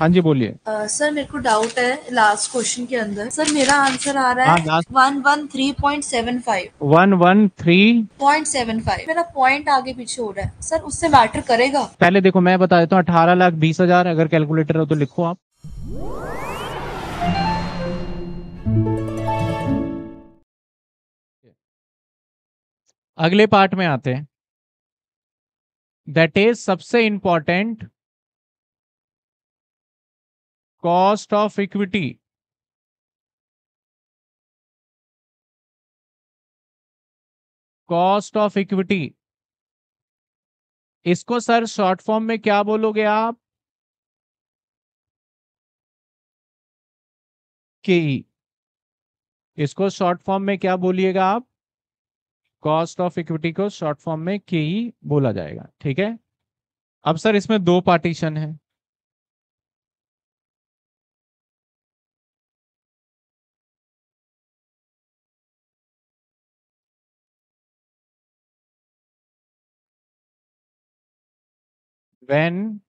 हाँ जी बोलिए सर मेरे को डाउट है लास्ट क्वेश्चन के अंदर सर मेरा आंसर आ रहा है one one three point seven five one one three point seven five मेरा पॉइंट आगे पीछे हो रहा है सर उससे मैटर करेगा पहले देखो मैं बता देता हूँ अठारह लाख बीस हजार अगर कैलकुलेटर हो तो लिखो आप अगले पार्ट में आते हैं दैट इज सबसे important cost of equity cost of equity इसको सर शॉर्ट फॉर्म में क्या बोलोगे आप के e. इसको शॉर्ट फॉर्म में क्या बोलिएगा आप कॉस्ट ऑफ इक्विटी को शॉर्ट फॉर्म में के e बोला जाएगा ठीक है अब सर इसमें दो पार्टीशन है when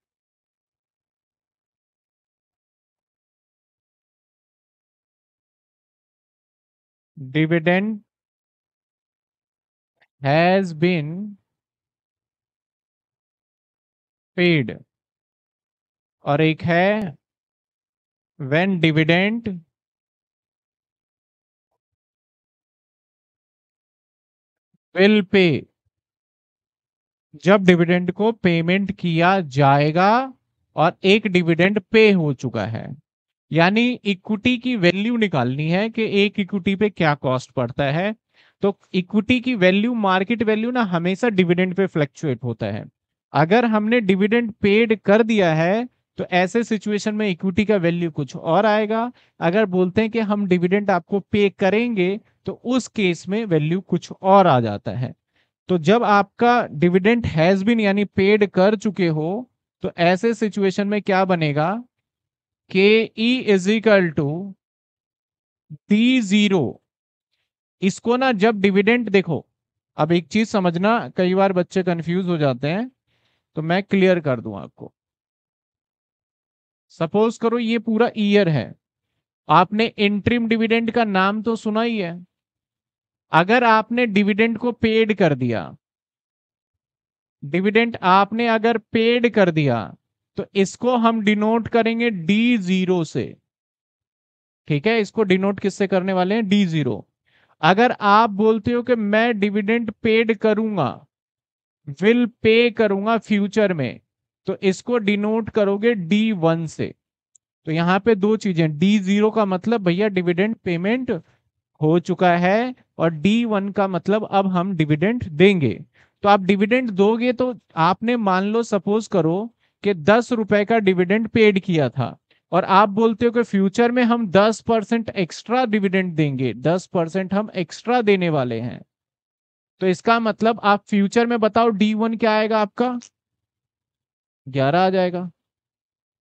dividend has been paid or एक when dividend will pay जब डिविडेंड को पेमेंट किया जाएगा और एक डिविडेंड पे हो चुका है यानी इक्विटी की वैल्यू निकालनी है कि एक इक्विटी पे क्या कॉस्ट पड़ता है तो इक्विटी की वैल्यू मार्केट वैल्यू ना हमेशा डिविडेंड पे फ्लक्चुएट होता है अगर हमने डिविडेंड पेड कर दिया है तो ऐसे सिचुएशन में इक्विटी का वैल्यू कुछ और आएगा अगर बोलते हैं कि हम डिविडेंड आपको पे करेंगे तो उस केस में वैल्यू कुछ और आ जाता है तो जब आपका डिविडेंट हैज बिन यानी पेड कर चुके हो तो ऐसे सिचुएशन में क्या बनेगा K E is equal to D zero इसको ना जब डिविडेंट देखो अब एक चीज समझना कई बार बच्चे कंफ्यूज हो जाते हैं तो मैं क्लियर कर दूं आपको सपोज करो ये पूरा ईयर है आपने इंट्रीम डिविडेंट का नाम तो सुना ही है अगर आपने डिविडेंड को पेड कर दिया डिविडेंड आपने अगर पेड कर दिया तो इसको हम डिनोट करेंगे डी जीरो से ठीक है इसको डिनोट किससे करने वाले हैं डी जीरो अगर आप बोलते हो कि मैं डिविडेंड पेड करूंगा विल पे करूंगा फ्यूचर में तो इसको डिनोट करोगे डी वन से तो यहां पे दो चीजें डी जीरो का मतलब भैया डिविडेंड पेमेंट हो चुका है और डी वन का मतलब अब हम डिविडेंड देंगे तो आप डिविडेंड दोगे तो आपने मान लो सपोज करो कि दस रुपए का डिविडेंड पेड किया था और आप बोलते हो कि फ्यूचर में हम दस परसेंट एक्स्ट्रा डिविडेंड देंगे दस परसेंट हम एक्स्ट्रा देने वाले हैं तो इसका मतलब आप फ्यूचर में बताओ डी वन क्या आएगा आपका ग्यारह आ जाएगा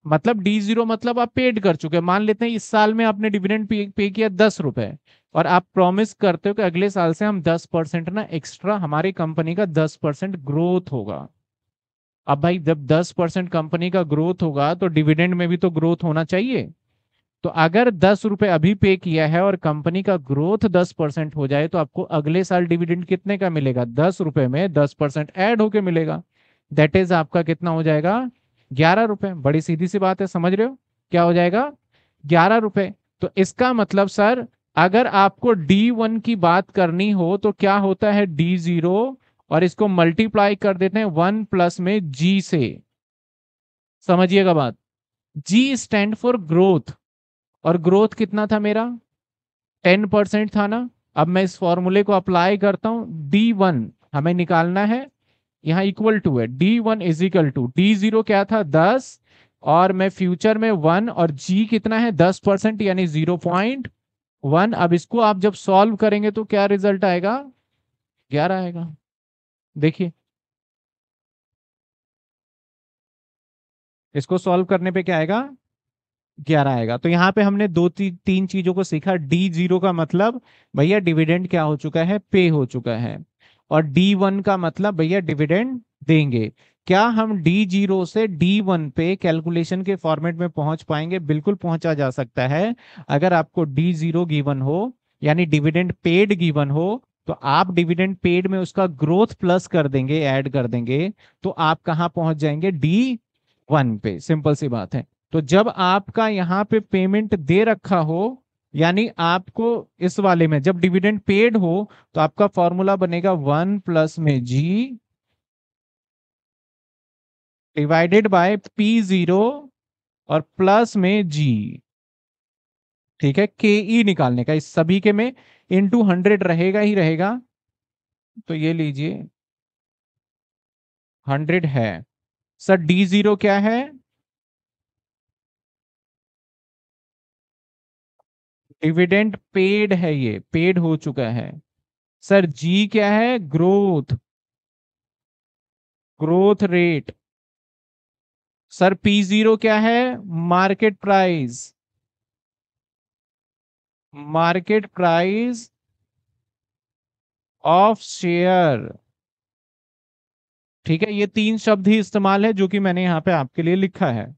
मतलब डी जीरो मतलब आप पेड कर चुके हैं मान लेते हैं इस साल में आपने डिविडेंड पे, पे किया दस रुपए और आप प्रॉमिस करते हो कि अगले साल से हम दस परसेंट ना एक्स्ट्रा हमारी कंपनी का दस परसेंट ग्रोथ होगा अब भाई जब दस परसेंट कंपनी का ग्रोथ होगा तो डिविडेंड में भी तो ग्रोथ होना चाहिए तो अगर दस रुपए अभी पे किया है और कंपनी का ग्रोथ दस परसेंट हो जाए तो आपको अगले साल डिविडेंड कितने का मिलेगा दस रुपए में दस परसेंट एड होके मिलेगा दैट इज आपका कितना हो जाएगा ग्यारह रुपए बड़ी सीधी सी बात है समझ रहे हो क्या हो जाएगा ग्यारह रुपए तो इसका मतलब सर अगर आपको डी वन की बात करनी हो तो क्या होता है डी जीरो और इसको मल्टीप्लाई कर देते हैं वन प्लस में जी से समझिएगा बात जी स्टैंड फॉर ग्रोथ और ग्रोथ कितना था मेरा टेन परसेंट था ना अब मैं इस फॉर्मूले को अप्लाई करता हूं डी वन हमें निकालना है यहाँ इक्वल टू है D one is equal to D zero क्या था दस और मैं फ्यूचर में वन और जी कितना है दस परसेंट यानी जीरो पॉइंट वन अब इसको आप जब सॉल्व करेंगे तो क्या रिजल्ट आएगा ग्यारह आएगा देखिए इसको सॉल्व करने पे क्या आएगा ग्यारह आएगा तो यहाँ पे हमने दो ती, तीन चीजों को सीखा डी जीरो का मतलब भैया डिविडेंड क्या हो चुका है पे हो चुका है और डी वन का मतलब भैया डिविडेंड देंगे क्या हम डी जीरो से डी वन पे कैलकुलेशन के फॉर्मेट में पहुंच पाएंगे बिल्कुल पहुंचा जा सकता है अगर आपको डी जीरो गिवन हो यानी डिविडेंड पेड गिवन हो तो आप डिविडेंड पेड में उसका ग्रोथ प्लस कर देंगे ऐड कर देंगे तो आप कहाँ पहुंच जाएंगे डी वन पे सिंपल सी बात है तो जब आपका यहां पे पेमेंट दे रखा हो यानी आपको इस वाले में जब डिविडेंड पेड हो तो आपका फॉर्मूला बनेगा वन प्लस में G divided by P zero और प्लस में जी ठीक है के ई e निकालने का इस सभी के में इनटू हंड्रेड रहेगा ही रहेगा तो ये लीजिए हंड्रेड है सर डी जीरो क्या है डिविडेंड पेड है ये पेड हो चुका है सर जी क्या है growth growth rate sir P zero क्या है market price market price of share ठीक है ये तीन शब्द ही इस्तेमाल है जो कि मैंने यहां पे आपके लिए लिखा है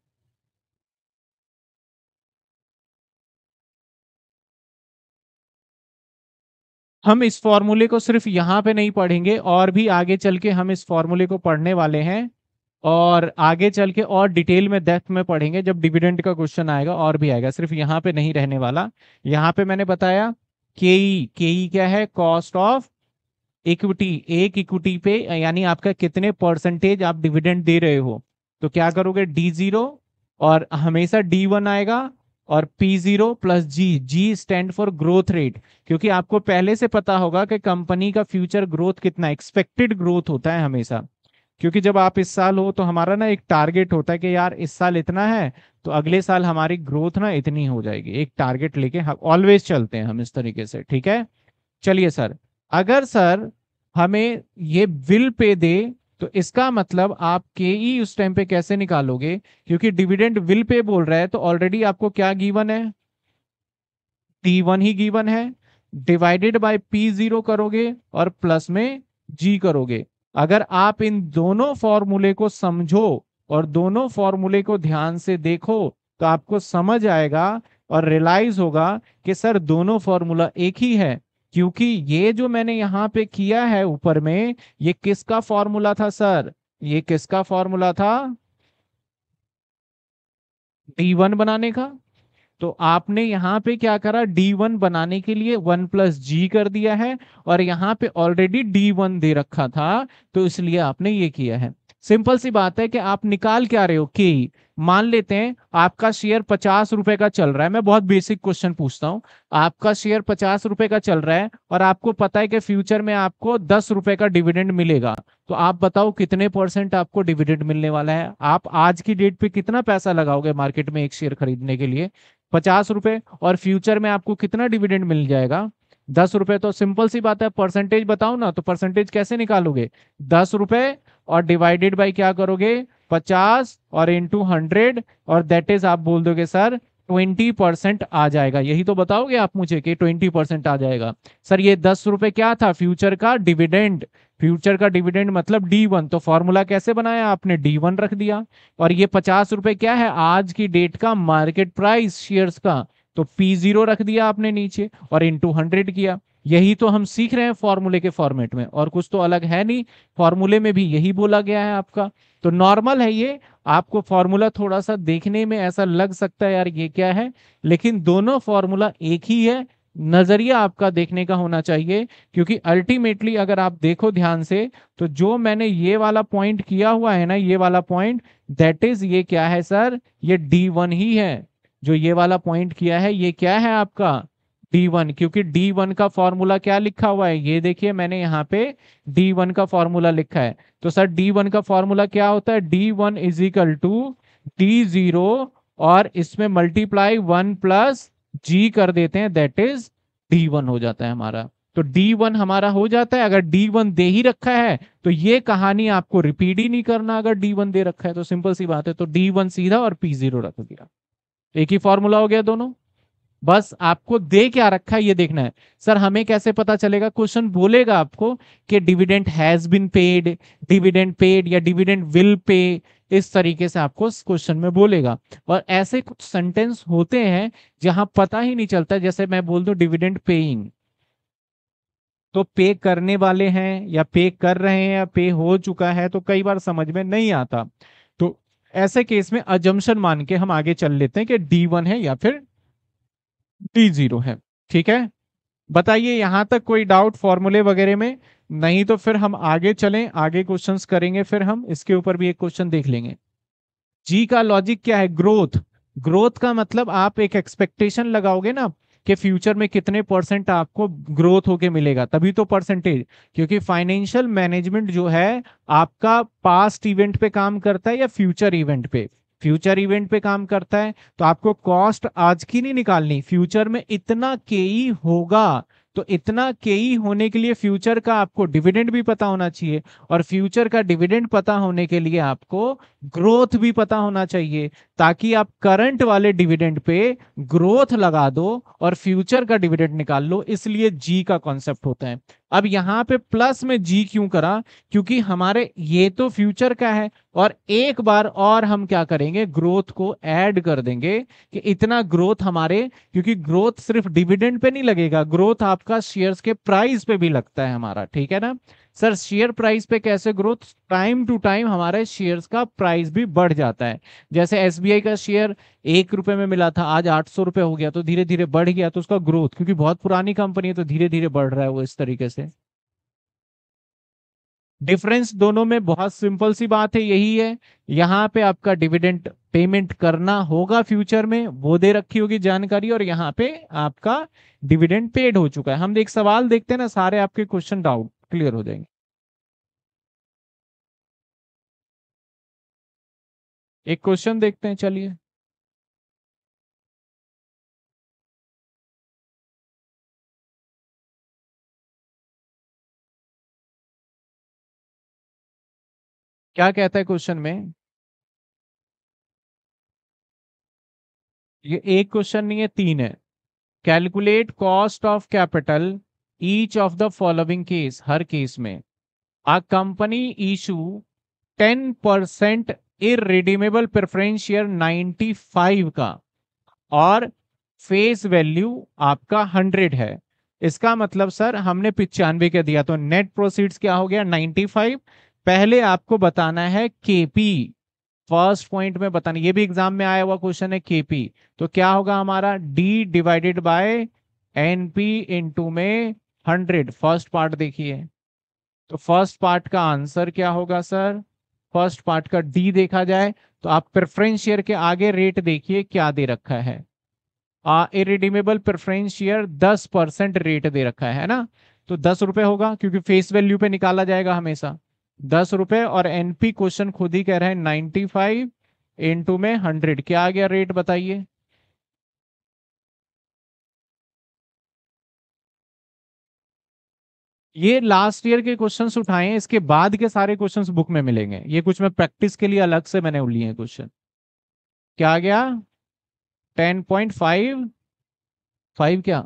हम इस फॉर्मूले को सिर्फ यहाँ पे नहीं पढ़ेंगे और भी आगे चल के हम इस फॉर्मूले को पढ़ने वाले हैं और आगे चल के और डिटेल में डेप्थ में पढ़ेंगे जब डिविडेंड का क्वेश्चन आएगा और भी आएगा सिर्फ यहाँ पे नहीं रहने वाला यहाँ पे मैंने बताया के ई के ई क्या है कॉस्ट ऑफ इक्विटी एक इक्विटी पे यानी आपका कितने परसेंटेज आप डिविडेंड दे रहे हो तो क्या करोगे डी जीरो और हमेशा डी वन आएगा और P0 zero plus G G stand for growth rate क्योंकि आपको पहले से पता होगा कि कंपनी का फ्यूचर ग्रोथ कितना एक्सपेक्टेड ग्रोथ होता है हमेशा क्योंकि जब आप इस साल हो तो हमारा ना एक टारगेट होता है कि यार इस साल इतना है तो अगले साल हमारी ग्रोथ ना इतनी हो जाएगी एक टारगेट लेके हम ऑलवेज चलते हैं हम इस तरीके से ठीक है चलिए सर अगर सर हमें ये बिल पे दे तो इसका मतलब आप के ई e उस टाइम पे कैसे निकालोगे क्योंकि डिविडेंड विल पे बोल रहा है तो ऑलरेडी आपको क्या गीवन है टी वन ही गीवन है डिवाइडेड बाय पी जीरो करोगे और प्लस में जी करोगे अगर आप इन दोनों फॉर्मूले को समझो और दोनों फॉर्मूले को ध्यान से देखो तो आपको समझ आएगा और रियलाइज होगा कि सर दोनों फॉर्मूला एक ही है क्योंकि ये जो मैंने यहाँ पे किया है ऊपर में ये किसका फॉर्मूला था सर ये किसका फॉर्मूला था d1 बनाने का तो आपने यहाँ पे क्या करा d1 बनाने के लिए वन प्लस जी कर दिया है और यहाँ पे ऑलरेडी d1 दे रखा था तो इसलिए आपने ये किया है सिंपल सी बात है कि आप निकाल क्या रहे हो कि मान लेते हैं आपका शेयर पचास रुपए का चल रहा है मैं बहुत बेसिक क्वेश्चन पूछता हूं आपका शेयर पचास रुपए का चल रहा है और आपको पता है कि फ्यूचर में आपको दस रुपए का डिविडेंड मिलेगा तो आप बताओ कितने परसेंट आपको डिविडेंड मिलने वाला है आप आज की डेट पे कितना पैसा लगाओगे मार्केट में एक शेयर खरीदने के लिए पचास रुपए और फ्यूचर में आपको कितना डिविडेंड मिल जाएगा दस रुपए तो सिंपल सी बात है परसेंटेज बताओ ना तो परसेंटेज कैसे निकालोगे दस रुपए और डिवाइडेड बाई क्या करोगे पचास और इंटू हंड्रेड और दैट इज आप बोल दोगे सर ट्वेंटी परसेंट आ जाएगा यही तो बताओगे आप मुझे कि ट्वेंटी परसेंट आ जाएगा सर ये दस रुपए क्या था फ्यूचर का डिविडेंड फ्यूचर का डिविडेंड मतलब डी वन तो फॉर्मूला कैसे बनाया आपने डी वन रख दिया और ये पचास रुपए क्या है आज की डेट का मार्केट प्राइस शेयर्स का तो पी जीरो रख दिया आपने नीचे और इंटू हंड्रेड किया यही तो हम सीख रहे हैं फॉर्मूले के फॉर्मेट में और कुछ तो अलग है नहीं फॉर्मूले में भी यही बोला गया है आपका तो नॉर्मल है ये आपको फॉर्मूला थोड़ा सा देखने में ऐसा लग सकता है यार ये क्या है लेकिन दोनों फॉर्मूला एक ही है नजरिया आपका देखने का होना चाहिए क्योंकि अल्टीमेटली अगर आप देखो ध्यान से तो जो मैंने ये वाला पॉइंट किया हुआ है ना ये वाला पॉइंट दैट इज ये क्या है सर ये डी वन ही है जो ये वाला पॉइंट किया है ये क्या है आपका डी वन क्योंकि डी वन का फॉर्मूला क्या लिखा हुआ है ये देखिए मैंने यहाँ पे डी वन का फॉर्मूला लिखा है तो सर डी वन का फॉर्मूला क्या होता है D one is equal to D zero और इसमें मल्टीप्लाई वन प्लस जी कर देते हैं दैट इज डी वन हो जाता है हमारा तो D1 हमारा हो जाता है अगर D1 दे ही रखा है तो ये कहानी आपको रिपीट ही नहीं करना अगर D1 दे रखा है तो सिंपल सी बात है तो D1 सीधा और P0 रख दिया एक ही फॉर्मूला हो गया दोनों बस आपको दे क्या रखा है ये देखना है सर हमें कैसे पता चलेगा क्वेश्चन बोलेगा आपको कि dividend has been paid dividend paid या डिविडेंड विल पे इस तरीके से आपको इस क्वेश्चन में बोलेगा और ऐसे कुछ सेंटेंस होते हैं जहां पता ही नहीं चलता जैसे मैं बोल दू डिविडेंड पेइंग तो पे करने वाले हैं या पे कर रहे हैं या पे हो चुका है तो कई बार समझ में नहीं आता ऐसे केस में अजम्पन मान के हम आगे चल लेते हैं कि डी वन है या फिर डी जीरो है ठीक है बताइए यहां तक कोई डाउट फॉर्मूले वगैरह में नहीं तो फिर हम आगे चलें आगे क्वेश्चंस करेंगे फिर हम इसके ऊपर भी एक क्वेश्चन देख लेंगे जी का लॉजिक क्या है ग्रोथ ग्रोथ का मतलब आप एक एक्सपेक्टेशन लगाओगे ना कि फ्यूचर में कितने परसेंट आपको ग्रोथ होके मिलेगा तभी तो परसेंटेज क्योंकि फाइनेंशियल मैनेजमेंट जो है आपका पास्ट इवेंट पे काम करता है या फ्यूचर इवेंट पे फ्यूचर इवेंट पे काम करता है तो आपको कॉस्ट आज की नहीं निकालनी फ्यूचर में इतना के e होगा तो इतना केई होने के लिए फ्यूचर का आपको डिविडेंड भी पता होना चाहिए और फ्यूचर का डिविडेंड पता होने के लिए आपको ग्रोथ भी पता होना चाहिए ताकि आप करंट वाले डिविडेंड पे ग्रोथ लगा दो और फ्यूचर का डिविडेंड निकाल लो इसलिए जी का कॉन्सेप्ट होता है अब यहाँ पे प्लस में जी क्यों करा क्योंकि हमारे ये तो फ्यूचर का है और एक बार और हम क्या करेंगे ग्रोथ को ऐड कर देंगे कि इतना ग्रोथ हमारे क्योंकि ग्रोथ सिर्फ डिविडेंड पे नहीं लगेगा ग्रोथ आप आपका शेयर्स के प्राइस पे भी लगता है हमारा ठीक है ना सर शेयर प्राइस पे कैसे ग्रोथ टाइम टू टाइम हमारे शेयर्स का प्राइस भी बढ़ जाता है जैसे एस का शेयर एक रुपए में मिला था आज आठ सौ रुपए हो गया तो धीरे धीरे बढ़ गया तो उसका ग्रोथ क्योंकि बहुत पुरानी कंपनी है तो धीरे धीरे बढ़ रहा है वो इस तरीके से डिफरेंस दोनों में बहुत सिंपल सी बात है यही है यहाँ पे आपका डिविडेंट पेमेंट करना होगा फ्यूचर में वो दे रखी होगी जानकारी और यहाँ पे आपका डिविडेंड पेड हो चुका है हम एक सवाल देखते हैं ना सारे आपके क्वेश्चन डाउट क्लियर हो जाएंगे एक क्वेश्चन देखते हैं चलिए क्या कहता है क्वेश्चन में ये एक क्वेश्चन नहीं है तीन है calculate cost of capital each of the following case हर केस में a company issue ten percent redeemable preference share five का और फेस वैल्यू आपका 100 है इसका मतलब सर हमने पिचानवे का दिया तो नेट प्रोसीड्स क्या हो गया 95 पहले आपको बताना है केपी फर्स्ट पॉइंट में बताना ये भी एग्जाम में आया हुआ क्वेश्चन है केपी तो क्या होगा हमारा D divided by NP into में हंड्रेड फर्स्ट पार्ट देखिए तो फर्स्ट पार्ट का आंसर क्या होगा सर फर्स्ट पार्ट का डी देखा जाए तो आप प्रेफरेंस शेयर के आगे रेट देखिए क्या दे रखा है इरिडीमेबल प्रेफरेंस शेयर दस परसेंट रेट दे रखा है ना तो दस रुपए होगा क्योंकि फेस वैल्यू पे निकाला जाएगा हमेशा दस रुपए और एनपी क्वेश्चन खुद ही कह रहे हैं नाइन्टी फाइव इंटू में हंड्रेड क्या आ गया रेट बताइए ये लास्ट ईयर के क्वेश्चंस उठाए इसके बाद के सारे क्वेश्चंस बुक में मिलेंगे ये कुछ मैं प्रैक्टिस के लिए अलग से मैंने लिए हैं क्वेश्चन क्या आ गया टेन पॉइंट फाइव फाइव क्या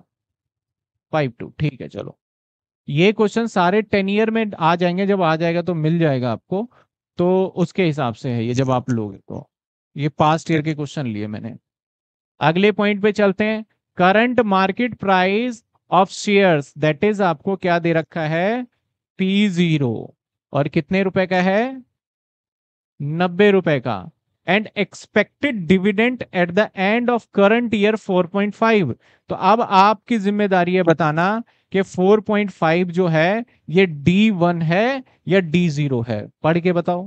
फाइव टू ठीक है चलो ये क्वेश्चन सारे टेन ईयर में आ जाएंगे जब आ जाएगा तो मिल जाएगा आपको तो उसके हिसाब से है ये जब आप लोगे तो ये पास्ट ईयर के क्वेश्चन लिए मैंने अगले पॉइंट पे चलते हैं current market price of shares that is आपको क्या दे रखा है पी जीरो और कितने रुपए का है नब्बे रुपए का and expected dividend at the end of current year 4.5 तो अब आपकी जिम्मेदारी है बताना कि 4.5 जो है ये D1 है या D0 है पढ़ के बताओ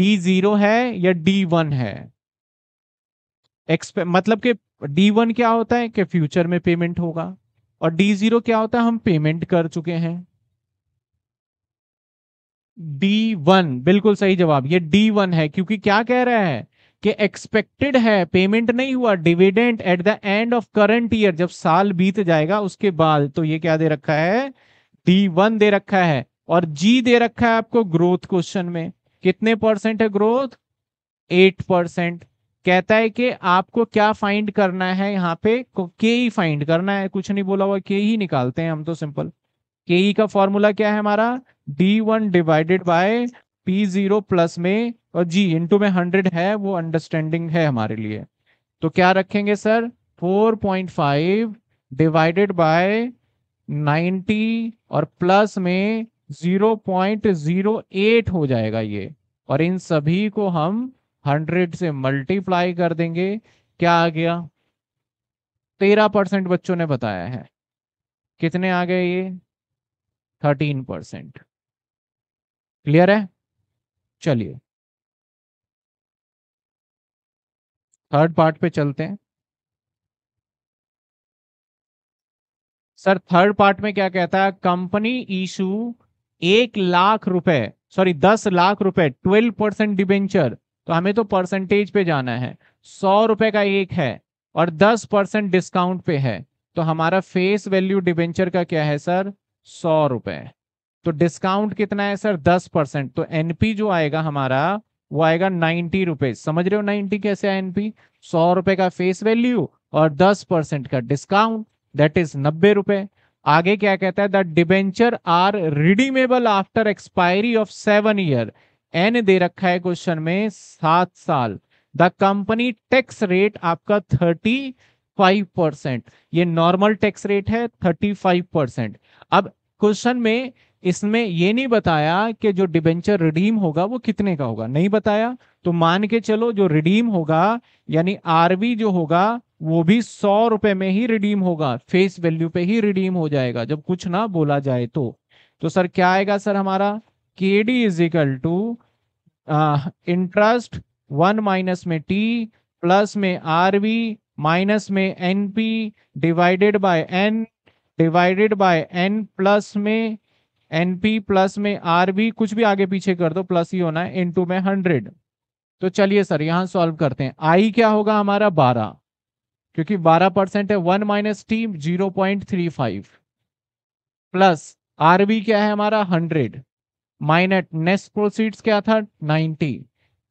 D0 है या D1 है एक्सपे मतलब कि D1 क्या होता है कि फ्यूचर में पेमेंट होगा और D0 क्या होता है हम पेमेंट कर चुके हैं डी वन बिल्कुल सही जवाब ये डी वन है क्योंकि क्या कह रहा है कि एक्सपेक्टेड है पेमेंट नहीं हुआ dividend at the end of current year जब साल बीत जाएगा उसके बाद तो ये क्या दे रखा है डी वन दे रखा है और जी दे रखा है आपको ग्रोथ क्वेश्चन में कितने परसेंट है ग्रोथ एट परसेंट कहता है कि आपको क्या फाइंड करना है यहाँ पे के ही फाइंड करना है कुछ नहीं बोला हुआ के ही निकालते हैं हम तो सिंपल के ही का फॉर्मूला क्या है हमारा D one divided by P zero plus में और जी इंटू में हंड्रेड है वो अंडरस्टैंडिंग है हमारे लिए तो क्या रखेंगे sir four point five divided by ninety और प्लस में जीरो पॉइंट जीरो एट हो जाएगा ये और इन सभी को हम हंड्रेड से मल्टीप्लाई कर देंगे क्या आ गया तेरह परसेंट बच्चों ने बताया है कितने आ गए ये थर्टीन परसेंट क्लियर है चलिए थर्ड पार्ट पे चलते हैं सर थर्ड पार्ट में क्या कहता है कंपनी इशू एक लाख रुपए सॉरी दस लाख रुपए ट्वेल्व परसेंट डिबेंचर तो हमें तो परसेंटेज पे जाना है सौ रुपए का एक है और दस परसेंट डिस्काउंट पे है तो हमारा फेस वैल्यू डिबेंचर का क्या है सर सौ रुपए तो डिस्काउंट कितना है सर दस परसेंट तो एनपी जो आएगा हमारा वो आएगा नाइन्टी रुपीज समझ रहे हो नाइन्टी कैसे है एनपी सौ रुपए का फेस वैल्यू और दस परसेंट का डिस्काउंट दैट इज नब्बे रुपए आगे क्या कहता है the debenture are redeemable after expiry of seven year N दे रखा है क्वेश्चन में सात साल द कंपनी टैक्स रेट आपका थर्टी फाइव परसेंट ये नॉर्मल टैक्स रेट है थर्टी फाइव परसेंट अब क्वेश्चन में इसमें ये नहीं बताया कि जो डिबेंचर रिडीम होगा वो कितने का होगा नहीं बताया तो मान के चलो जो रिडीम होगा यानी आरबी जो होगा वो भी सौ रुपए में ही रिडीम होगा फेस वैल्यू पे ही रिडीम हो जाएगा जब कुछ ना बोला जाए तो तो सर क्या आएगा सर हमारा K D is equal to interest one minus में टी प्लस में आर वी माइनस में N P divided by N divided by N plus में एनपी प्लस में आर भी कुछ भी आगे पीछे कर दो प्लस ही होना है टू में हंड्रेड तो चलिए सर यहाँ सॉल्व करते हैं आई क्या होगा हमारा बारह क्योंकि बारह परसेंट है one minus T zero point three five plus R क्या है हमारा हंड्रेड माइनट नेक्स्ट प्रोसीड्स क्या था नाइन्टी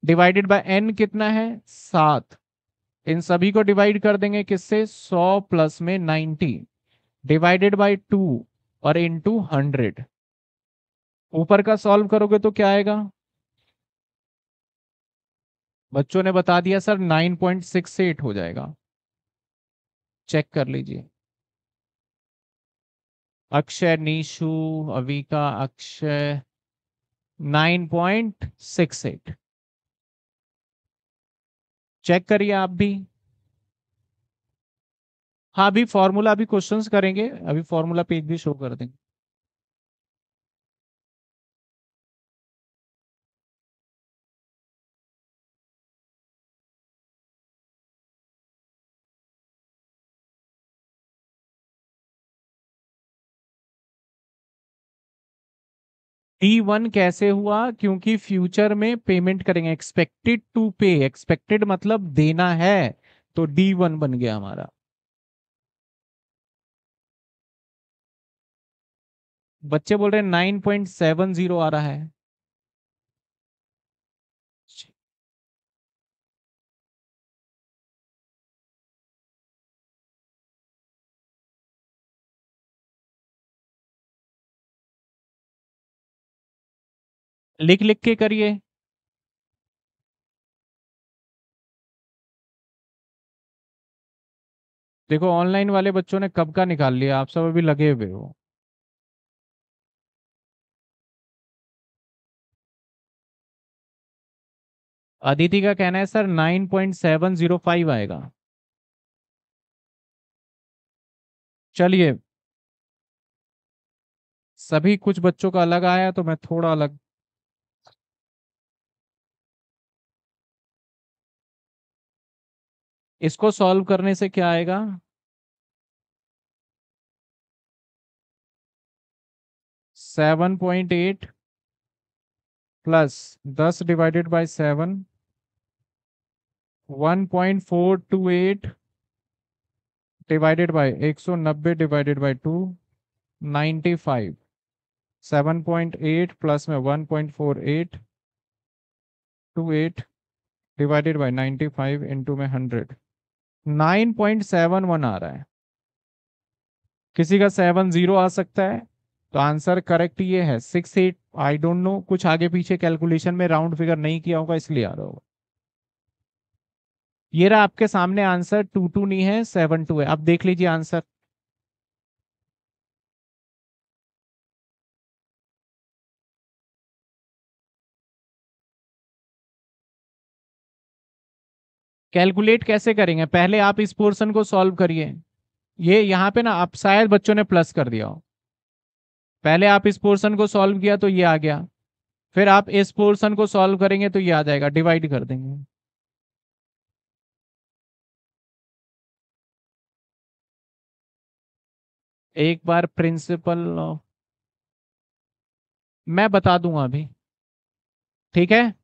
डिवाइडेड बाय एन कितना है सात इन सभी को डिवाइड कर देंगे किससे सौ प्लस में नाइनटी डिवाइडेड बाय टू और इन टू हंड्रेड ऊपर का सॉल्व करोगे तो क्या आएगा बच्चों ने बता दिया सर 9.68 हो जाएगा चेक कर लीजिए अक्षय निशु अविका अक्षय 9.68 चेक करिए आप भी हाँ अभी फॉर्मूला अभी क्वेश्चंस करेंगे अभी फॉर्मूला पेज भी शो कर देंगे टी वन कैसे हुआ क्योंकि फ्यूचर में पेमेंट करेंगे एक्सपेक्टेड टू पे एक्सपेक्टेड मतलब देना है तो डी वन बन गया हमारा बच्चे बोल रहे हैं नाइन पॉइंट सेवन जीरो आ रहा है लिख लिख के करिए देखो ऑनलाइन वाले बच्चों ने कब का निकाल लिया आप सब अभी लगे हुए हो अदिति का कहना है सर 9.705 आएगा चलिए सभी कुछ बच्चों का अलग आया तो मैं थोड़ा अलग इसको सॉल्व करने से क्या आएगा सेवन पॉइंट एट प्लस दस divided by seven one point four two eight divided by एक सौ नब्बे divided by two ninety five seven point eight plus में one point four eight two eight divided by ninety five into में hundred nine point seven one आ रहा है किसी का सेवन जीरो आ सकता है तो आंसर करेक्ट ये है six eight I don't know कुछ आगे पीछे कैलकुलेशन में राउंड फिगर नहीं किया होगा इसलिए आ रहा होगा ये रहा आपके सामने आंसर टू टू नहीं है सेवन टू है आप देख लीजिए आंसर कैलकुलेट कैसे करेंगे पहले आप इस पोर्सन को सॉल्व करिए ये यहाँ पे ना आप शायद बच्चों ने प्लस कर दिया हो पहले आप इस पोर्सन को सॉल्व किया तो ये आ गया फिर आप इस पोर्सन को सॉल्व करेंगे तो ये आ जाएगा डिवाइड कर देंगे एक बार प्रिंसिपल मैं बता दूंगा अभी ठीक है